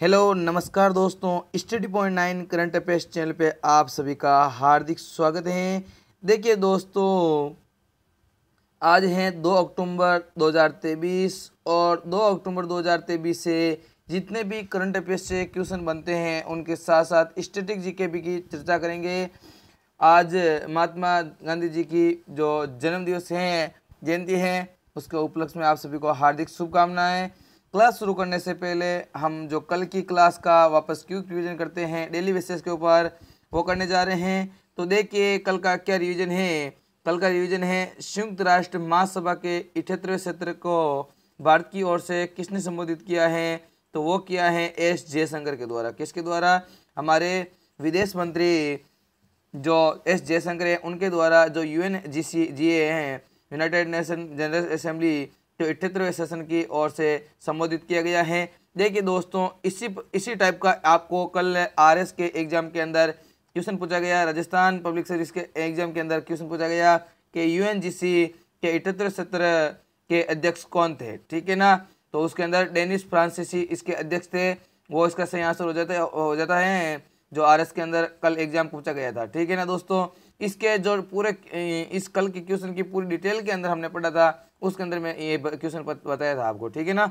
hello नमस्कार दोस्तों study point nine current affairs channel पे आप सभी का हार्दिक स्वागत है देखिए दोस्तों आज हैं दो अक्टूबर दो हज़ार तेईस और दो अक्टूबर दो हज़ार तेईस से जितने भी करंट अफेयर्स से क्वेश्चन बनते हैं उनके साथ साथ स्टेटिक जीके भी की चर्चा करेंगे आज महात्मा गांधी जी की जो जन्मदिवस हैं जयंती है उसके उपलक्ष्य में आप सभी को हार्दिक शुभकामनाएँ क्लास शुरू करने से पहले हम जो कल की क्लास का वापस क्यों रिवीजन करते हैं डेली बेसिस के ऊपर वो करने जा रहे हैं तो देखिए कल का क्या रिवीजन है कल का रिवीजन है संयुक्त राष्ट्र महासभा के इठहत्तरवें सत्र को भारत की ओर से किसने संबोधित किया है तो वो किया है एस जयशंकर के द्वारा किसके द्वारा हमारे विदेश मंत्री जो एस जयशंकर हैं उनके द्वारा जो यू एन जी सी जी ए हैं यूनाइटेड नेशन जनरल असम्बली जो अठहत्तरवें सेशन की ओर से संबोधित किया गया है देखिए दोस्तों इसी इसी टाइप का आपको कल आरएस के एग्जाम के अंदर क्वेश्चन पूछा गया राजस्थान पब्लिक सर्विस के एग्जाम के अंदर क्वेश्चन पूछा गया कि यूएनजीसी के इटहत्तर सत्र के अध्यक्ष कौन थे ठीक है ना तो उसके अंदर डेनिस फ्रांसिसी इसके अध्यक्ष थे वो इसका सही आंसर हो जाता हो जाता है जो आर के अंदर कल एग्जाम पूछा गया था ठीक है ना दोस्तों इसके जो पूरे इस कल के क्वेश्चन की पूरी डिटेल के अंदर हमने पढ़ा था उसके अंदर मैं ये क्वेश्चन बताया था आपको ठीक है ना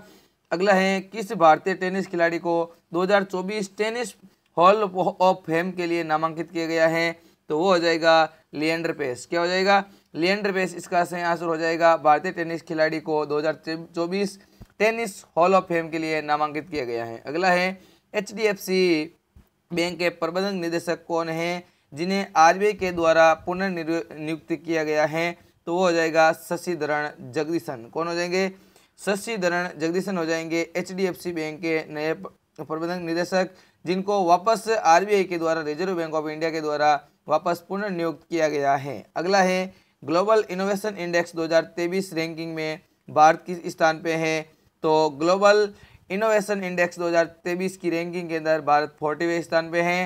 अगला है किस भारतीय टेनिस खिलाड़ी को 2024 टेनिस हॉल ऑफ फेम के लिए नामांकित किया गया है तो वो हो जाएगा लियंडर पेस क्या हो जाएगा लियंडर पेस इसका सही आंसर हो जाएगा भारतीय टेनिस खिलाड़ी को 2024 टेनिस हॉल ऑफ फेम के लिए नामांकित किया गया है अगला है एच बैंक के प्रबंधक निदेशक कौन है जिन्हें आर के द्वारा पुनर्नियुक्त किया गया है तो वो हो जाएगा शशिधरण जगदीशन कौन हो जाएंगे शशिधरण जगदीशन हो जाएंगे एच बैंक के नए प्रबंधक निदेशक जिनको वापस आर के द्वारा रिजर्व बैंक ऑफ इंडिया के द्वारा वापस पुनर्नियुक्त किया गया है अगला है ग्लोबल इनोवेशन इंडेक्स 2023 रैंकिंग में भारत किस स्थान पे है तो ग्लोबल इनोवेशन इंडेक्स 2023 की रैंकिंग के अंदर भारत फोर्टीवें स्थान पे है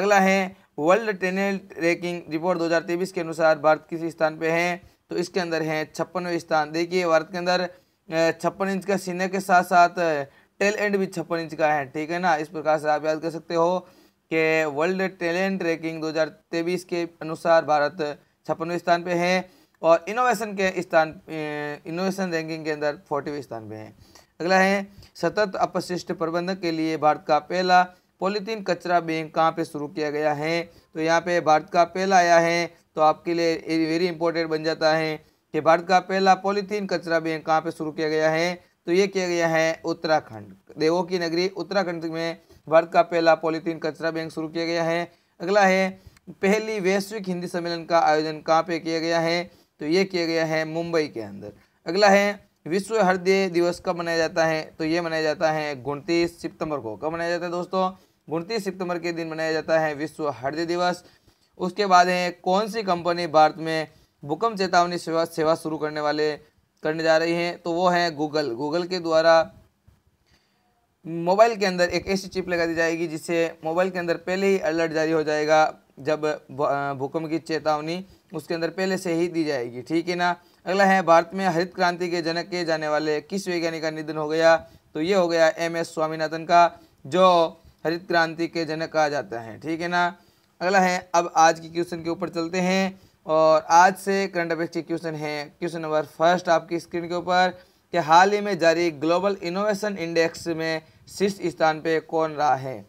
अगला है वर्ल्ड टेनेंट रैंकिंग रिपोर्ट 2023 के अनुसार भारत किस स्थान पे है तो इसके अंदर है छप्पनवें स्थान देखिए भारत के अंदर छप्पन इंच का सीने के साथ साथ टेल एंड भी छप्पन इंच का है ठीक है ना इस प्रकार से आप याद कर सकते हो कि वर्ल्ड टैलेंट रैंकिंग 2023 के अनुसार भारत छप्पनवें स्थान पे है और इनोवेशन के स्थान इनोवेशन रैंकिंग के अंदर फोर्टीवें स्थान पे है अगला है सतत अपशिष्ट प्रबंधन के लिए भारत का पहला पॉलीथीन कचरा बैंक कहाँ पे शुरू किया गया है तो यहाँ पे भारत का पहला आया है तो आपके लिए वेरी इंपॉर्टेंट बन जाता है कि भारत का पहला पॉलीथीन कचरा बैंक कहाँ पे शुरू किया गया है तो ये किया गया है उत्तराखंड देवो की नगरी उत्तराखंड में भारत का पहला पॉलीथीन कचरा बैंक शुरू किया गया है अगला है पहली वैश्विक हिंदी सम्मेलन का आयोजन कहाँ पे किया गया है तो ये किया गया है मुंबई के अंदर अगला है विश्व हृदय दिवस कब मनाया जाता है तो ये मनाया जाता है उनतीस सितंबर को कब मनाया जाता है दोस्तों उनतीस सितंबर के दिन मनाया जाता है विश्व हृदय दिवस उसके बाद है कौन सी कंपनी भारत में भूकंप चेतावनी सेवा सेवा शुरू करने वाले करने जा रही हैं तो वो है गूगल गूगल के द्वारा मोबाइल के अंदर एक ऐसी चिप लगा दी जाएगी जिससे मोबाइल के अंदर पहले ही अलर्ट जारी हो जाएगा जब भूकंप की चेतावनी उसके अंदर पहले से ही दी जाएगी ठीक है ना अगला है भारत में हरित क्रांति के जनक के जाने वाले किस वैज्ञानिक का निधन हो गया तो ये हो गया एम एस स्वामीनाथन का जो हरित क्रांति के जनक कहा जाता है ठीक है ना अगला है अब आज के क्वेश्चन के ऊपर चलते हैं और आज से करंट अफेयर्स के क्वेश्चन हैं क्वेश्चन नंबर फर्स्ट आपकी स्क्रीन के ऊपर कि हाल ही में जारी ग्लोबल इनोवेशन इंडेक्स में शीर्ष स्थान पे कौन रहा है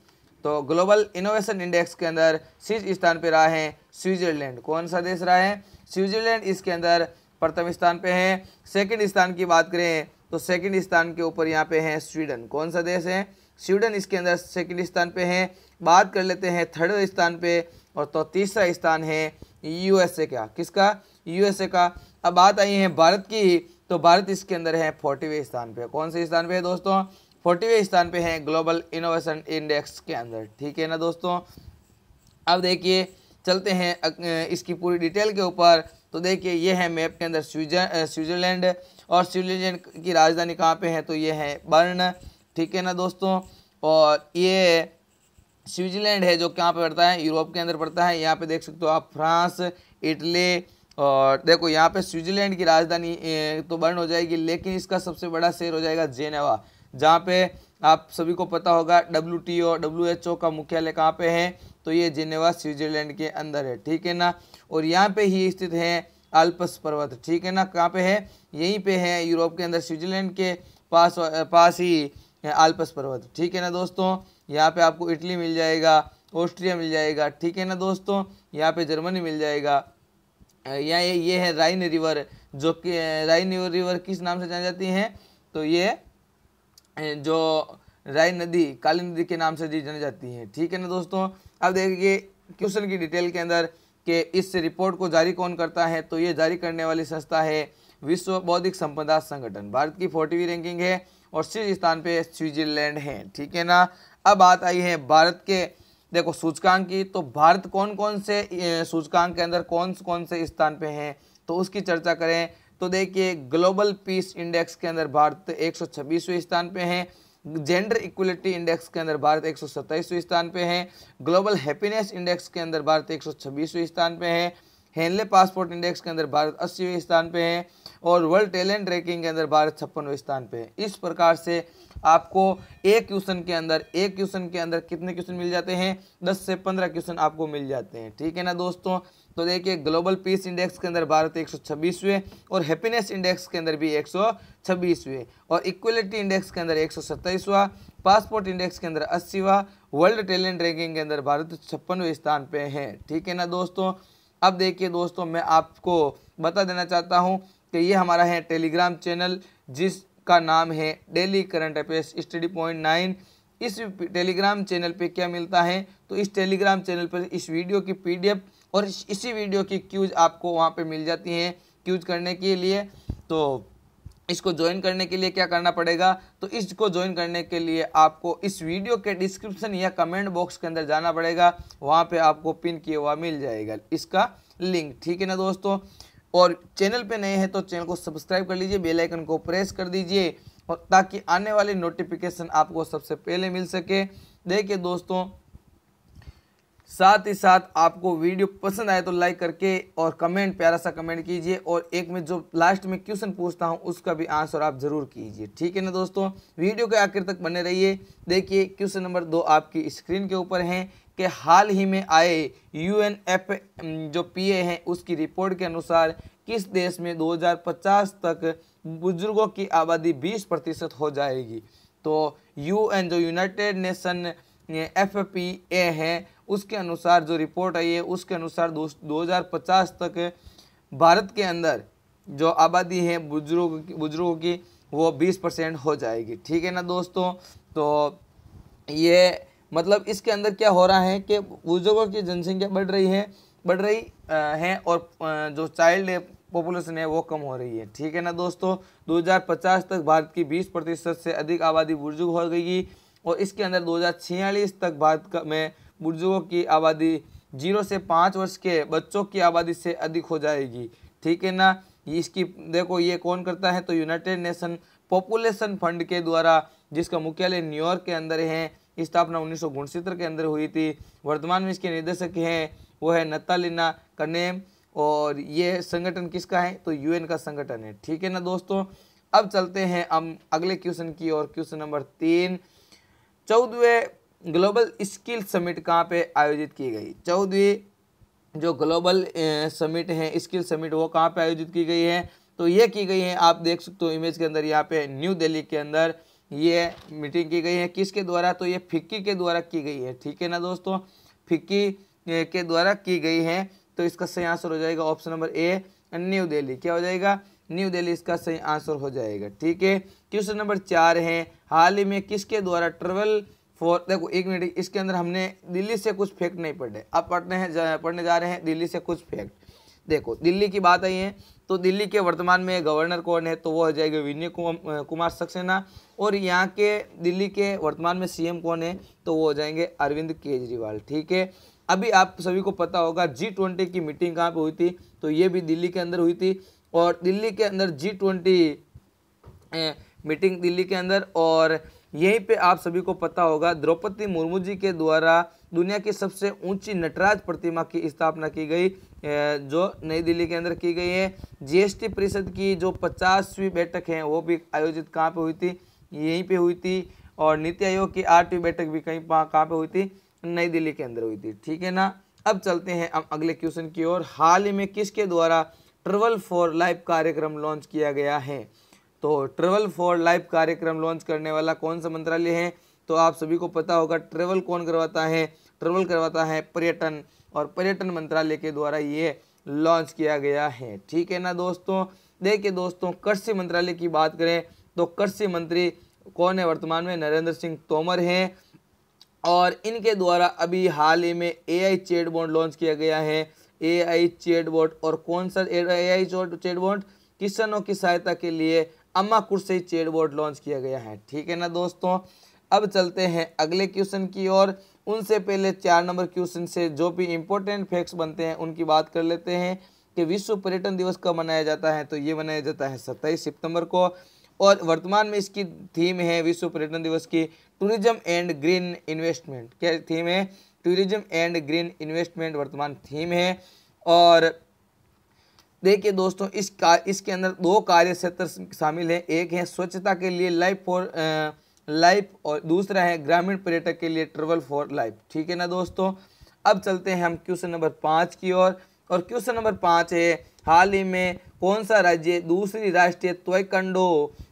तो ग्लोबल इनोवेशन इंडेक्स के अंदर शीर्ष स्थान पे रहा है स्विट्ज़रलैंड कौन सा देश रहा है स्विट्ज़रलैंड इसके अंदर प्रथम स्थान पे है सेकंड स्थान की बात करें तो सेकंड स्थान के ऊपर यहाँ पे है स्वीडन कौन सा देश है स्वीडन इसके अंदर सेकंड स्थान पे है बात कर लेते हैं थर्ड स्थान पे और तो तीसरा स्थान है यूएसए का किसका यूएसए का अब बात आई है भारत की तो भारत इसके अंदर है फोर्टीवें स्थान पे कौन से स्थान पे है दोस्तों फोर्टीवें स्थान पे है ग्लोबल इनोवेशन इंडेक्स के अंदर ठीक है ना दोस्तों अब देखिए चलते हैं इसकी पूरी डिटेल के ऊपर तो देखिए ये है मैप के अंदर स्विजर स्विट्ज़रलैंड और स्विट्ज़रलैंड की राजधानी कहाँ पे है तो ये है बर्न ठीक है ना दोस्तों और ये स्विट्जरलैंड है जो कहाँ पे पड़ता है यूरोप के अंदर पड़ता है यहाँ पे देख सकते हो आप फ्रांस इटली और देखो यहाँ पे स्विट्जरलैंड की राजधानी तो बर्न हो जाएगी लेकिन इसका सबसे बड़ा शहर हो जाएगा जेनेवा जहाँ पे आप सभी को पता होगा W T O W H O का मुख्यालय कहाँ पे है तो ये जेनेवा स्विट्जरलैंड के अंदर है ठीक है ना और यहाँ पे ही स्थित है आल्पस पर्वत ठीक है ना कहाँ पे है यहीं पे है यूरोप के अंदर स्विट्जरलैंड के पास पास ही आल्पस पर्वत ठीक है ना दोस्तों यहाँ पे आपको इटली मिल जाएगा ऑस्ट्रिया मिल जाएगा ठीक है ना दोस्तों यहाँ पे जर्मनी मिल जाएगा यहाँ ये ये है राइन रिवर जो कि राइन रिवर किस नाम से जानी जाती है तो ये जो राइन नदी काली नदी के नाम से जी जानी जाती है ठीक है ना दोस्तों अब देखिए क्वेश्चन की डिटेल के अंदर कि इस रिपोर्ट को जारी कौन करता है तो ये जारी करने वाली संस्था है विश्व बौद्धिक संपदा संगठन भारत की फोर्टीवी रैंकिंग है और शीर्ष स्थान पे स्विट्जरलैंड है ठीक है ना अब बात आई है भारत के देखो सूचकांक की तो भारत कौन कौन से सूचकांक के अंदर कौन कौन से स्थान पे हैं तो उसकी चर्चा करें तो देखिए ग्लोबल पीस इंडेक्स के अंदर भारत एक स्थान पे हैं जेंडर इक्वलिटी इंडेक्स के अंदर भारत एक स्थान पे है ग्लोबल हैप्पीनेस इंडेक्स के अंदर भारत एक स्थान पे है हेनले पासपोर्ट इंडेक्स के अंदर भारत अस्सीवें स्थान पे है और वर्ल्ड टैलेंट रैंकिंग के अंदर भारत छप्पनवें स्थान पे है इस प्रकार से आपको एक क्वेश्चन के अंदर एक क्वेश्चन के अंदर कितने क्वेश्चन मिल जाते हैं दस से पंद्रह क्वेश्चन आपको मिल जाते हैं ठीक है ना दोस्तों तो देखिए ग्लोबल पीस इंडेक्स के अंदर भारत एक और हैप्पीनेस इंडेक्स के अंदर भी एक और इक्वलिटी इंडेक्स के अंदर एक पासपोर्ट इंडेक्स के अंदर अस्सीवा वर्ल्ड टैलेंट रैंकिंग के अंदर भारत छप्पनवें स्थान पे है ठीक है ना दोस्तों अब देखिए दोस्तों मैं आपको बता देना चाहता हूँ कि ये हमारा है टेलीग्राम चैनल जिस का नाम है daily current affairs study point nine इस टेलीग्राम चैनल पे क्या मिलता है तो इस टेलीग्राम चैनल पर इस वीडियो की पीडीएफ और इसी वीडियो की क्यूज आपको वहाँ पे मिल जाती है क्यूज करने के लिए तो इसको ज्वाइन करने के लिए क्या करना पड़ेगा तो इसको ज्वाइन करने के लिए आपको इस वीडियो के डिस्क्रिप्शन या कमेंट बॉक्स के अंदर जाना पड़ेगा वहाँ पर आपको पिन किया हुआ मिल जाएगा इसका लिंक ठीक है ना दोस्तों और चैनल पे नए हैं तो चैनल को सब्सक्राइब कर लीजिए बेल आइकन को प्रेस कर दीजिए और ताकि आने वाले नोटिफिकेशन आपको सबसे पहले मिल सके देखिए दोस्तों साथ ही साथ आपको वीडियो पसंद आए तो लाइक करके और कमेंट प्यारा सा कमेंट कीजिए और एक में जो लास्ट में क्वेश्चन पूछता हूँ उसका भी आंसर आप ज़रूर कीजिए ठीक है ना दोस्तों वीडियो के आखिर तक बने रहिए देखिए क्वेश्चन नंबर दो आपकी स्क्रीन के ऊपर हैं के हाल ही में आए यूएनएफ जो पीए हैं उसकी रिपोर्ट के अनुसार किस देश में 2050 तक बुजुर्गों की आबादी 20 प्रतिशत हो जाएगी तो यूएन जो united nation F P A है उसके अनुसार जो रिपोर्ट आई है उसके अनुसार दो हज़ार पचास तक भारत के अंदर जो आबादी है बुजुर्ग बुजुर्गों की वो बीस परसेंट हो जाएगी ठीक है ना दोस्तों तो ये मतलब इसके अंदर क्या हो रहा है कि बुजुर्गों की जनसंख्या बढ़ रही है बढ़ रही है और जो चाइल्ड पॉपुलेशन है वो कम हो रही है ठीक है ना दोस्तों 2050 तक भारत की 20 प्रतिशत से अधिक आबादी बुजुर्ग हो गई और इसके अंदर दो तक भारत में बुजुर्गों की आबादी जीरो से पाँच वर्ष के बच्चों की आबादी से अधिक हो जाएगी ठीक है ना इसकी देखो ये कौन करता है तो यूनाइटेड नेशन पॉपुलेशन फंड के द्वारा जिसका मुख्यालय न्यूयॉर्क के अंदर है स्थापना उन्नीस के अंदर हुई थी वर्तमान में इसके निर्देशक हैं वो है नत्तालिना कनेम और ये संगठन किसका है तो यूएन का संगठन है ठीक है ना दोस्तों अब चलते हैं हम अगले क्वेश्चन की और क्वेश्चन नंबर तीन चौदहवें ग्लोबल स्किल समिट कहाँ पे आयोजित की गई चौदहवीं जो ग्लोबल समिट है स्किल समिट वो कहाँ पे आयोजित की गई है तो ये की गई है आप देख सकते हो इमेज के अंदर यहाँ पे न्यू दिल्ली के अंदर ये मीटिंग की गई है किसके द्वारा तो ये फिक्की के द्वारा की गई है ठीक है ना दोस्तों फिक्की के द्वारा की गई है तो इसका सही आंसर हो जाएगा option number A New Delhi क्या हो जाएगा न्यू दिल्ली इसका सही आंसर हो जाएगा ठीक है क्वेश्चन नंबर चार है हाल ही में किसके द्वारा ट्रेवल फॉर देखो एक मिनट इसके अंदर हमने दिल्ली से कुछ फैक्ट नहीं पढ़े अब पढ़ने हैं पढ़ने जा रहे हैं दिल्ली से कुछ फैक्ट देखो दिल्ली की बात आई है तो दिल्ली के वर्तमान में गवर्नर कौन है तो वो हो जाएगा विनय कुमार सक्सेना और यहाँ के दिल्ली के वर्तमान में सीएम कौन है तो वो हो जाएंगे अरविंद केजरीवाल ठीक है अभी आप सभी को पता होगा जी ट्वेंटी की मीटिंग कहाँ पे हुई थी तो ये भी दिल्ली के अंदर हुई थी और दिल्ली के अंदर जी ट्वेंटी मीटिंग दिल्ली के अंदर और यहीं पर आप सभी को पता होगा द्रौपदी मुर्मू जी के द्वारा दुनिया की सबसे ऊंची नटराज प्रतिमा की स्थापना की गई जो नई दिल्ली के अंदर की गई है जीएसटी परिषद की जो पचासवीं बैठक है वो भी आयोजित कहाँ पे हुई थी यहीं पे हुई थी और नीति आयोग की आठवीं बैठक भी कहीं कहाँ पे हुई थी नई दिल्ली के अंदर हुई थी ठीक है ना अब चलते हैं हम अगले क्वेश्चन की ओर हाल ही में किसके द्वारा ट्रेवल फॉर लाइफ कार्यक्रम लॉन्च किया गया है तो ट्रेवल फॉर लाइफ कार्यक्रम लॉन्च करने वाला कौन सा मंत्रालय है तो आप सभी को पता होगा ट्रेवल कौन करवाता है ट्रेवल करवाता है पर्यटन और पर्यटन मंत्रालय के द्वारा ये लॉन्च किया गया है ठीक है ना दोस्तों देखिए दोस्तों कृषि मंत्रालय की बात करें तो कृषि मंत्री कौन है वर्तमान में नरेंद्र सिंह तोमर हैं और इनके द्वारा अभी हाल ही में ए आई बोर्ड लॉन्च किया गया है ए आई बोर्ड और कौन सा ए आई बोर्ड किसानों की सहायता के लिए अम्मा कुर्सी बोर्ड लॉन्च किया गया है ठीक है ना दोस्तों अब चलते हैं अगले क्वेश्चन की ओर उनसे पहले चार नंबर क्वेश्चन से जो भी इम्पोर्टेंट फैक्ट्स बनते हैं उनकी बात कर लेते हैं कि विश्व पर्यटन दिवस कब मनाया जाता है तो ये मनाया जाता है सत्ताईस सितंबर को और वर्तमान में इसकी थीम है विश्व पर्यटन दिवस की टूरिज्म एंड ग्रीन इन्वेस्टमेंट क्या थीम है टूरिज्म एंड ग्रीन इन्वेस्टमेंट वर्तमान थीम है और देखिए दोस्तों इस का इसके अंदर दो कार्य क्षेत्र शामिल हैं एक है स्वच्छता के लिए लाइफ फॉर लाइफ और दूसरा है ग्रामीण पर्यटक के लिए ट्रेवल फॉर लाइफ ठीक है ना दोस्तों अब चलते हैं हम क्वेश्चन नंबर पाँच की ओर और, और क्वेश्चन नंबर पाँच है हाल ही में कौन सा राज्य दूसरी राष्ट्रीय त्वयकंडो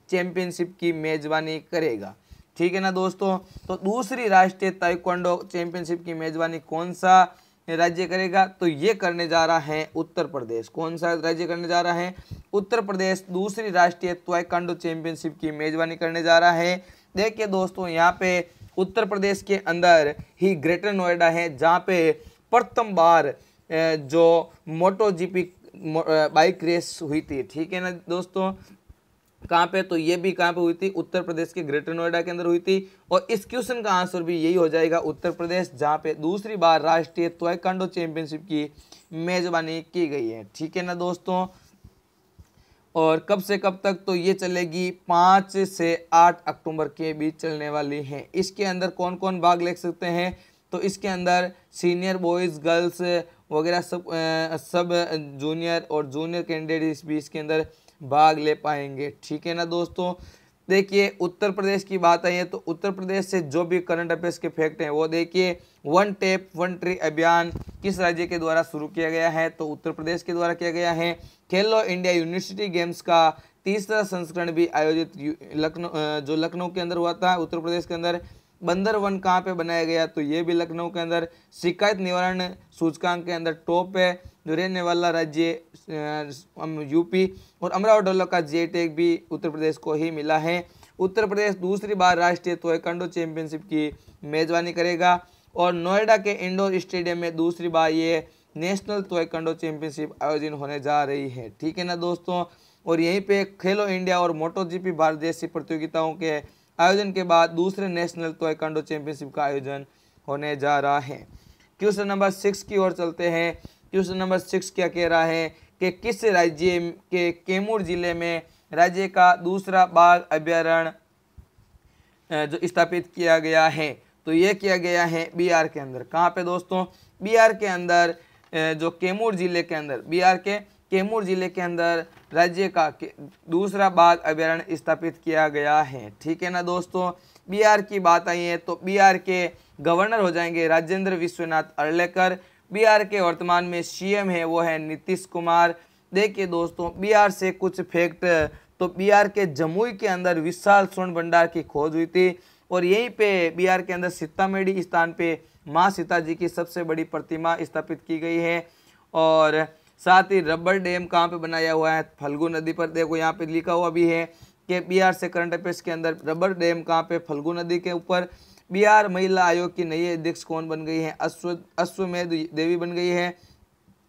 चैंपियनशिप की मेज़बानी करेगा ठीक है ना दोस्तों तो दूसरी राष्ट्रीय ताइक्वांडो चैंपियनशिप की मेज़बानी कौन सा राज्य करेगा तो ये करने जा रहा है उत्तर प्रदेश कौन सा राज्य करने जा रहा है उत्तर प्रदेश दूसरी राष्ट्रीय ताइक्वांडो चैंपियनशिप की मेज़बानी करने जा रहा है देखिए दोस्तों यहाँ पे उत्तर प्रदेश के अंदर ही ग्रेटर नोएडा है जहाँ पे प्रथम बार जो मोटो जीपी बाइक रेस हुई थी ठीक है ना दोस्तों कहाँ पे तो ये भी कहाँ पे हुई थी उत्तर प्रदेश के ग्रेटर नोएडा के अंदर हुई थी और इस क्वेश्चन का आंसर भी यही हो जाएगा उत्तर प्रदेश जहाँ पे दूसरी बार राष्ट्रीय तोयकांडो चैंपियनशिप की मेजबानी की गई है ठीक है ना दोस्तों और कब से कब तक तो ये चलेगी पाँच से आठ अक्टूबर के बीच चलने वाली है इसके अंदर कौन कौन भाग ले सकते हैं तो इसके अंदर सीनियर बॉयज़ गर्ल्स वगैरह सब सब जूनियर और जूनियर कैंडिडेट्स भी इसके अंदर भाग ले पाएंगे ठीक है ना दोस्तों देखिए उत्तर प्रदेश की बात आई है तो उत्तर प्रदेश से जो भी करंट अफेयर्स के फैक्ट हैं वो देखिए वन टेप वन ट्री अभियान किस राज्य के द्वारा शुरू किया गया है तो उत्तर प्रदेश के द्वारा किया गया है खेलो इंडिया यूनिवर्सिटी गेम्स का तीसरा संस्करण भी आयोजित लखनऊ जो लखनऊ के अंदर हुआ था उत्तर प्रदेश के अंदर बंदर वन कहाँ पर बनाया गया तो ये भी लखनऊ के अंदर शिकायत निवारण सूचकांक के अंदर टॉप है रहने वाला राज्य यूपी और अमरावती डोलो का जे टैग भी उत्तर प्रदेश को ही मिला है उत्तर प्रदेश दूसरी बार राष्ट्रीय तोयकंडो चैंपियनशिप की मेजबानी करेगा और नोएडा के इंडोर स्टेडियम में दूसरी बार ये नेशनल तोयकंडो चैंपियनशिप आयोजन होने जा रही है ठीक है ना दोस्तों और यहीं पे खेलो इंडिया और मोटो जीपी भारत जैसी प्रतियोगिताओं के आयोजन के बाद दूसरे नेशनल तोयकंडो चैंपियनशिप का आयोजन होने जा रहा है क्वेश्चन नंबर सिक्स की ओर चलते हैं क्वेश्चन नंबर सिक्स क्या कह रहा है कि किस राज्य के कैमूर जिले में राज्य का दूसरा बाघ अभ्यारण्य जो स्थापित किया गया है तो ये किया गया है बिहार के अंदर कहाँ पे दोस्तों बिहार के अंदर जो कैमूर जिले के अंदर बिहार के कैमूर जिले के अंदर राज्य का दूसरा बाघ अभ्यारण्य स्थापित किया गया है ठीक है ना दोस्तों बिहार की बात आई है तो बिहार के गवर्नर हो जाएंगे राजेंद्र विश्वनाथ अर्लेकर बिहार के वर्तमान में सीएम है वो है नीतीश कुमार देखिए दोस्तों बिहार से कुछ फैक्ट तो बिहार के जमुई के अंदर विशाल स्वर्ण भंडार की खोज हुई थी और यहीं पे बिहार के अंदर सीतामेढ़ी स्थान पे माँ सीता जी की सबसे बड़ी प्रतिमा स्थापित की गई है और साथ ही रबर डैम कहाँ पे बनाया हुआ है फल्गू नदी पर देखो यहाँ पे लिखा हुआ भी है कि बिहार से करंट अफेयर्स के अंदर रबर डैम कहाँ पे फल्गू नदी के ऊपर बिहार महिला आयोग की नई अध्यक्ष कौन बन गई है अश्व अश्वमेध देवी बन गई है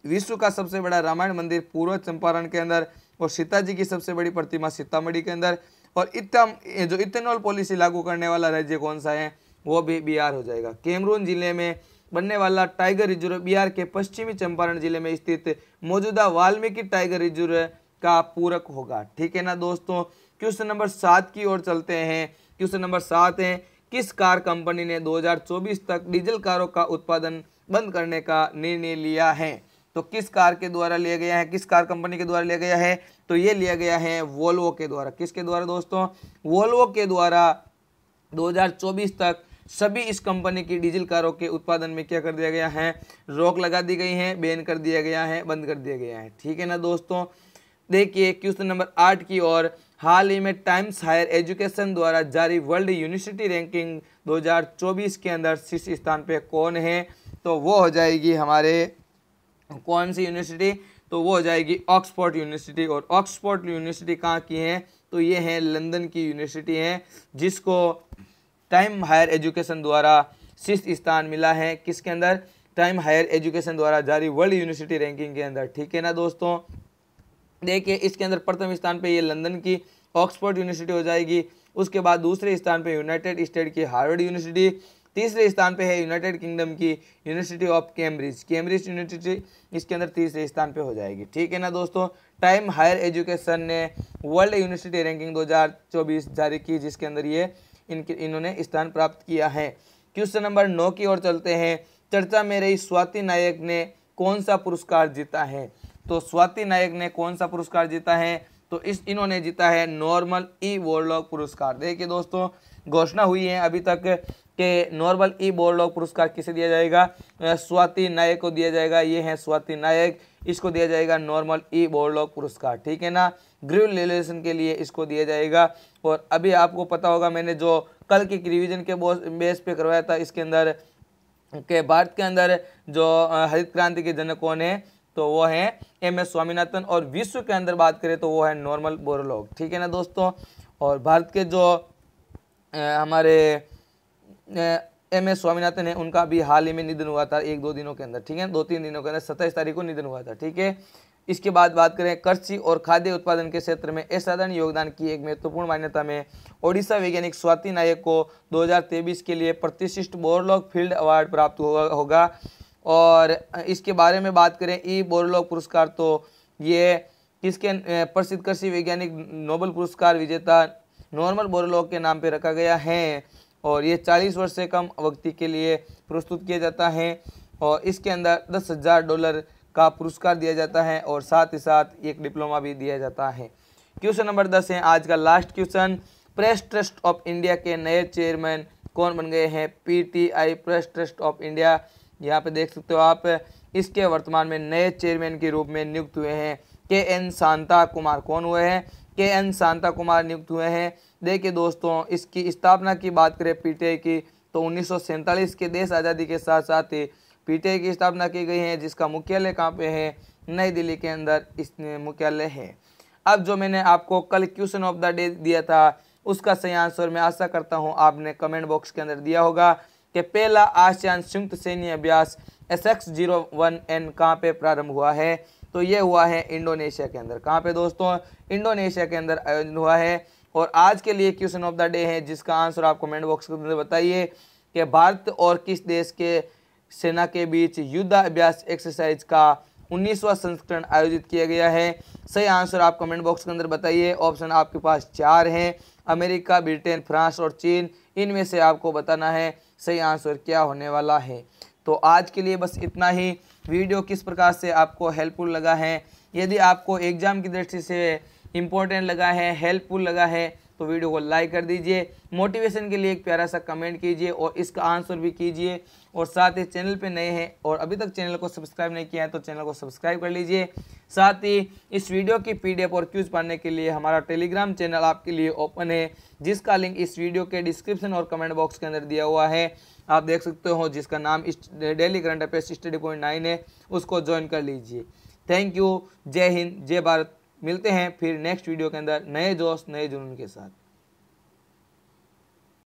विश्व का सबसे बड़ा रामायण मंदिर पूर्व चंपारण के अंदर और सीता जी की सबसे बड़ी प्रतिमा सीतामढ़ी के अंदर और इतम जो इथेनॉल पॉलिसी लागू करने वाला राज्य कौन सा है वो भी बिहार हो जाएगा कैमरून जिले में बनने वाला टाइगर रिजर्व बिहार के पश्चिमी चंपारण जिले में स्थित मौजूदा वाल्मीकि टाइगर रिजर्व का पूरक होगा ठीक है ना दोस्तों क्वेश्चन नंबर सात की ओर चलते हैं क्वेश्चन नंबर सात है किस कार कंपनी ने 2024 तक डीजल कारों का उत्पादन बंद करने का निर्णय लिया है तो किस कार के द्वारा लिया गया है किस कार कंपनी के द्वारा लिया गया है तो ये लिया गया है वोल्वो के द्वारा किसके द्वारा दोस्तों वोल्वो के द्वारा 2024 तक सभी इस कंपनी की डीजल कारों के उत्पादन में क्या कर दिया गया है रोक लगा दी गई है बैन कर दिया गया है बंद कर दिया गया है ठीक है ना दोस्तों देखिए क्वेश्चन नंबर आठ की ओर हाल ही में टाइम्स हायर एजुकेशन द्वारा जारी वर्ल्ड यूनिवर्सिटी रैंकिंग 2024 के अंदर शीर्ष स्थान पे कौन है तो वो हो जाएगी हमारे कौन सी यूनिवर्सिटी तो वो हो जाएगी ऑक्सफोर्ड यूनिवर्सिटी और ऑक्सफोर्ड यूनिवर्सिटी कहाँ की है तो ये है लंदन की यूनिवर्सिटी है जिसको टाइम हायर एजुकेशन द्वारा शीर्ष स्थान मिला है किसके अंदर टाइम हायर एजुकेशन द्वारा जारी वर्ल्ड यूनिवर्सिटी रैंकिंग के अंदर ठीक है ना दोस्तों देखिए इसके अंदर प्रथम स्थान पे ये लंदन की ऑक्सफोर्ड यूनिवर्सिटी हो जाएगी उसके बाद दूसरे स्थान पे यूनाइटेड स्टेट की हार्वर्ड यूनिवर्सिटी तीसरे स्थान पे है यूनाइटेड किंगडम की University of Cambridge Cambridge University इसके अंदर तीसरे स्थान पे हो जाएगी ठीक है ना दोस्तों टाइम हायर एजुकेशन ने वर्ल्ड यूनिवर्सिटी रैंकिंग 2024 जारी की जिसके अंदर ये इनके इन्होंने स्थान प्राप्त किया है क्वेश्चन नंबर नौ की ओर चलते हैं चर्चा में रही स्वाति नायक ने कौन सा पुरस्कार जीता है तो स्वाति नायक ने कौन सा पुरस्कार जीता है तो इस इन्होंने जीता है नॉर्मल ई बोर्डलॉग पुरस्कार देखिए दोस्तों घोषणा हुई है अभी तक के नॉर्मल ई बोर्डलॉग पुरस्कार किसे दिया जाएगा स्वाति नायक को दिया जाएगा ये है स्वाति नायक इसको दिया जाएगा नॉर्मल ई बोर्डलॉग पुरस्कार ठीक है ना ग्रीव रिलेशन के लिए इसको दिया जाएगा और अभी आपको पता होगा मैंने जो कल के रिविजन के बेस पे करवाया था इसके अंदर के भारत के अंदर जो हरित क्रांति के जनक कौन है तो वो हैं एम एस स्वामीनाथन और विश्व के अंदर बात करें तो वो है नॉर्मल बोरोलॉग ठीक है ना दोस्तों और भारत के जो हमारे एम एस स्वामीनाथन है उनका भी हाल ही में निधन हुआ था एक दो दिनों के अंदर ठीक है दो तीन दिनों के अंदर सत्ताईस तारीख को निधन हुआ था ठीक है इसके बाद बात करें कृषि और खाद्य उत्पादन के क्षेत्र में असाधारण योगदान की एक महत्वपूर्ण मान्यता में ओडिशा वैज्ञानिक स्वाति नायक को 2023 के लिए प्रतिष्ठित बोरलॉग फील्ड अवार्ड प्राप्त होगा और इसके बारे में बात करें ई बोरलोक पुरस्कार तो ये किसके प्रसिद्ध कृषि वैज्ञानिक नोबल पुरस्कार विजेता नॉर्मल बोरलोक के नाम पर रखा गया है और ये 40 वर्ष से कम अवधि के लिए प्रस्तुत किया जाता है और इसके अंदर दस हज़ार डॉलर का पुरस्कार दिया जाता है और साथ ही साथ एक डिप्लोमा भी दिया जाता है क्वेश्चन नंबर दस है आज का last question Press Trust of India के नए चेयरमैन कौन बन गए हैं PTI Press Trust of India यहाँ पे देख सकते हो आप इसके वर्तमान में नए चेयरमैन के रूप में नियुक्त हुए हैं के एन शांता कुमार कौन हुए हैं के एन शांता कुमार नियुक्त हुए हैं देखिए दोस्तों इसकी स्थापना की बात करें पीटीआई की तो उन्नीस के देश आज़ादी के साथ साथ ही पीटीआई की स्थापना की गई है जिसका मुख्यालय कहाँ पे है नई दिल्ली के अंदर इस मुख्यालय है अब जो मैंने आपको कल क्वेश्चन ऑफ द डे दिया था उसका सही आंसर मैं आशा करता हूँ आपने कमेंट बॉक्स के अंदर दिया होगा कि पहला आसियान संयुक्त सैन्य अभ्यास S X zero one N कहाँ पर प्रारंभ हुआ है तो ये हुआ है इंडोनेशिया के अंदर कहाँ पे दोस्तों इंडोनेशिया के अंदर आयोजन हुआ है और आज के लिए क्वेश्चन ऑफ द डे है जिसका आंसर आप कमेंट बॉक्स के अंदर बताइए कि भारत और किस देश के सेना के बीच युद्धाभ्यास एक्सरसाइज का उन्नीसवा संस्करण आयोजित किया गया है सही आंसर आप कमेंट बॉक्स के अंदर बताइए ऑप्शन आपके पास चार हैं अमेरिका ब्रिटेन फ्रांस और चीन इनमें से आपको बताना है सही आंसर क्या होने वाला है तो आज के लिए बस इतना ही वीडियो किस प्रकार से आपको हेल्पफुल लगा है यदि आपको एग्ज़ाम की दृष्टि से इम्पोर्टेंट लगा है हेल्पफुल लगा है तो वीडियो को लाइक कर दीजिए मोटिवेशन के लिए एक प्यारा सा कमेंट कीजिए और इसका आंसर भी कीजिए और साथ ही चैनल पे नए हैं और अभी तक चैनल को सब्सक्राइब नहीं किया है तो चैनल को सब्सक्राइब कर लीजिए साथ ही इस वीडियो की पीडीएफ और क्यूज पाने के लिए हमारा टेलीग्राम चैनल आपके लिए ओपन है जिसका लिंक इस वीडियो के डिस्क्रिप्शन और कमेंट बॉक्स के अंदर दिया हुआ है आप देख सकते हो जिसका नाम daily current affair study point nine है उसको ज्वाइन कर लीजिए थैंक यू जय हिंद जय भारत मिलते हैं फिर नेक्स्ट वीडियो के अंदर नए जोश नए जुनून के साथ